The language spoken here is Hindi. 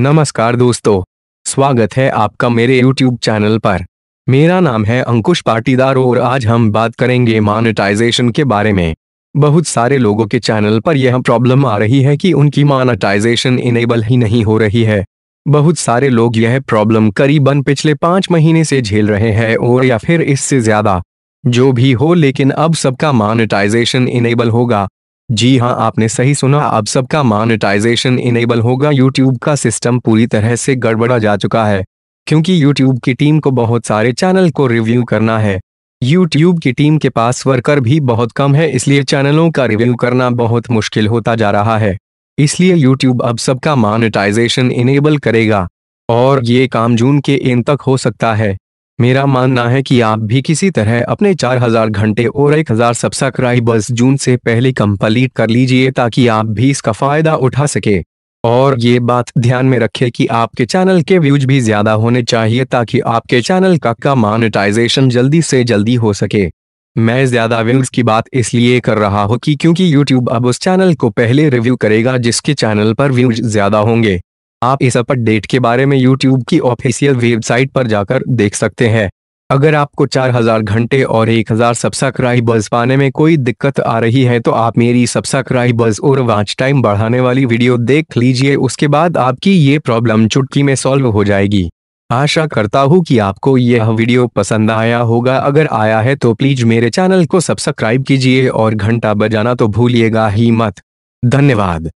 नमस्कार दोस्तों स्वागत है आपका मेरे YouTube चैनल पर मेरा नाम है अंकुश पाटीदार और आज हम बात करेंगे मोनेटाइजेशन के बारे में बहुत सारे लोगों के चैनल पर यह प्रॉब्लम आ रही है कि उनकी मोनेटाइजेशन इनेबल ही नहीं हो रही है बहुत सारे लोग यह प्रॉब्लम करीबन पिछले पाँच महीने से झेल रहे हैं और या फिर इससे ज्यादा जो भी हो लेकिन अब सबका मोनेटाइजेशन इनेबल होगा जी हाँ आपने सही सुना अब सबका मोनेटाइजेशन इनेबल होगा यूट्यूब का सिस्टम पूरी तरह से गड़बड़ा जा चुका है क्योंकि यूट्यूब की टीम को बहुत सारे चैनल को रिव्यू करना है यूट्यूब की टीम के पास वर्कर भी बहुत कम है इसलिए चैनलों का रिव्यू करना बहुत मुश्किल होता जा रहा है इसलिए यूट्यूब अब सबका मोनेटाइजेशन इनेबल करेगा और ये काम जून के इन तक हो सकता है मेरा मानना है कि आप भी किसी तरह अपने 4000 घंटे और 1000 हजार सब्सक्राइबर्स जून से पहले कंप्लीट कर लीजिए ताकि आप भी इसका फायदा उठा सके और ये बात ध्यान में रखें कि आपके चैनल के व्यूज भी ज्यादा होने चाहिए ताकि आपके चैनल का का मोनेटाइजेशन जल्दी से जल्दी हो सके मैं ज्यादा व्यूज की बात इसलिए कर रहा हूँ कि क्योंकि YouTube अब उस चैनल को पहले रिव्यू करेगा जिसके चैनल पर व्यूज ज्यादा होंगे आप इस अपडेट के बारे में यूट्यूब की ऑफिशियल वेबसाइट पर जाकर देख सकते हैं अगर आपको 4000 घंटे और 1000 सब्सक्राइबर्स पाने में कोई दिक्कत आ रही है तो आप मेरी सब्सक्राइबर्स और वाच टाइम बढ़ाने वाली वीडियो देख लीजिए उसके बाद आपकी ये प्रॉब्लम चुटकी में सॉल्व हो जाएगी आशा करता हूँ कि आपको यह वीडियो पसंद आया होगा अगर आया है तो प्लीज मेरे चैनल को सब्सक्राइब कीजिए और घंटा बजाना तो भूलिएगा ही मत धन्यवाद